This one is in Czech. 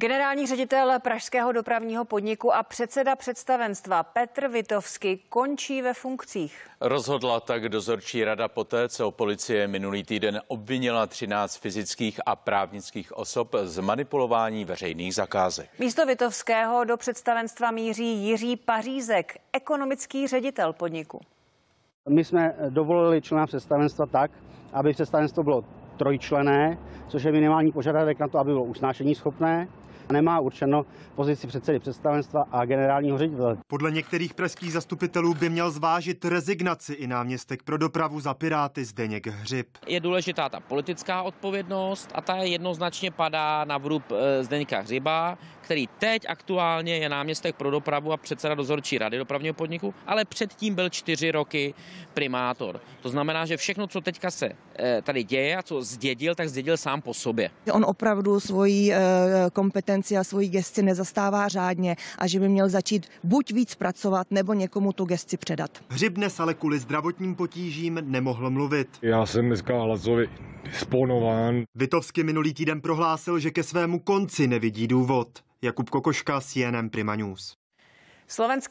Generální ředitel Pražského dopravního podniku a předseda představenstva Petr Vitovsky končí ve funkcích. Rozhodla tak dozorčí rada poté, co policie minulý týden obvinila 13 fyzických a právnických osob z manipulování veřejných zakázek. Místo Vitovského do představenstva míří Jiří Pařízek, ekonomický ředitel podniku. My jsme dovolili člena představenstva tak, aby představenstvo bylo trojčlené, což je minimální požadavek na to, aby bylo usnášení schopné. Nemá určeno pozici předsedy představenstva a generálního ředitele. Podle některých pražských zastupitelů by měl zvážit rezignaci i náměstek pro dopravu za Piráty Zdeněk Hřib. Je důležitá ta politická odpovědnost a ta jednoznačně padá na vrub eh, Zdeněka Hřiba, který teď aktuálně je náměstek pro dopravu a předseda dozorčí rady dopravního podniku, ale předtím byl čtyři roky primátor. To znamená, že všechno, co teďka se eh, tady děje a co zdědil, tak zdědil sám po sobě. On opravdu svoji eh, kompetenci a svoji gesci nezastává řádně a že by měl začít buď víc pracovat, nebo někomu tu gesci předat. Hřib dnes ale kvůli zdravotním potížím nemohl mluvit. Já jsem dneska hlasový spónován. Vitovsky minulý týden prohlásil, že ke svému konci nevidí důvod. Jakub Kokoška, CNN Prima News. Slovenské